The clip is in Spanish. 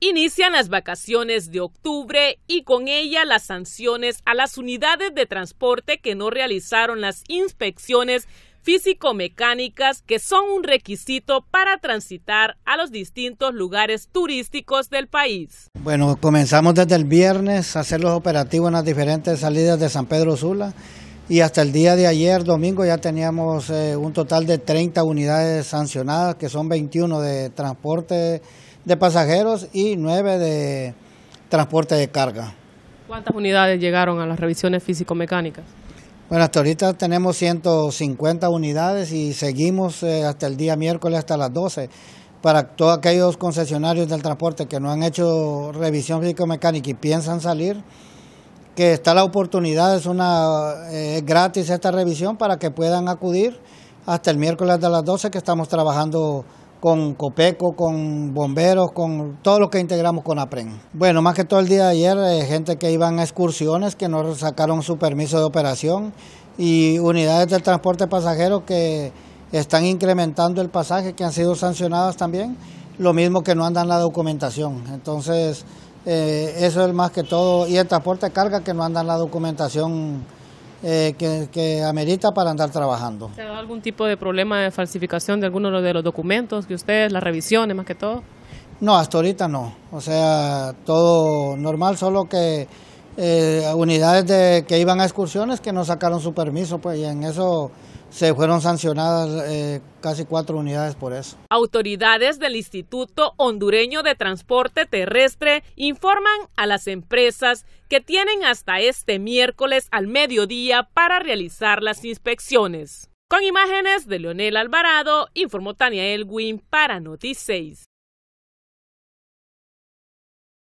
Inician las vacaciones de octubre y con ella las sanciones a las unidades de transporte que no realizaron las inspecciones físico-mecánicas que son un requisito para transitar a los distintos lugares turísticos del país. Bueno, comenzamos desde el viernes a hacer los operativos en las diferentes salidas de San Pedro Sula y hasta el día de ayer, domingo, ya teníamos eh, un total de 30 unidades sancionadas, que son 21 de transporte de pasajeros y 9 de transporte de carga. ¿Cuántas unidades llegaron a las revisiones físico-mecánicas? Bueno, hasta ahorita tenemos 150 unidades y seguimos eh, hasta el día miércoles hasta las 12 para todos aquellos concesionarios del transporte que no han hecho revisión físico-mecánica y piensan salir que está la oportunidad, es una eh, gratis esta revisión para que puedan acudir hasta el miércoles de las 12 que estamos trabajando con Copeco, con bomberos, con todo lo que integramos con APREN. Bueno, más que todo el día de ayer, eh, gente que iban a excursiones, que no sacaron su permiso de operación y unidades del transporte pasajero que están incrementando el pasaje, que han sido sancionadas también, lo mismo que no andan la documentación. Entonces, eh, eso es más que todo. Y el transporte de carga que no andan la documentación eh, que, que, amerita para andar trabajando. ¿Se da algún tipo de problema de falsificación de alguno de los documentos que ustedes, las revisiones más que todo? No, hasta ahorita no. O sea, todo normal, solo que eh, unidades de, que iban a excursiones que no sacaron su permiso, pues y en eso se fueron sancionadas eh, casi cuatro unidades por eso. Autoridades del Instituto Hondureño de Transporte Terrestre informan a las empresas que tienen hasta este miércoles al mediodía para realizar las inspecciones. Con imágenes de Leonel Alvarado, informó Tania Elwin para Noticias.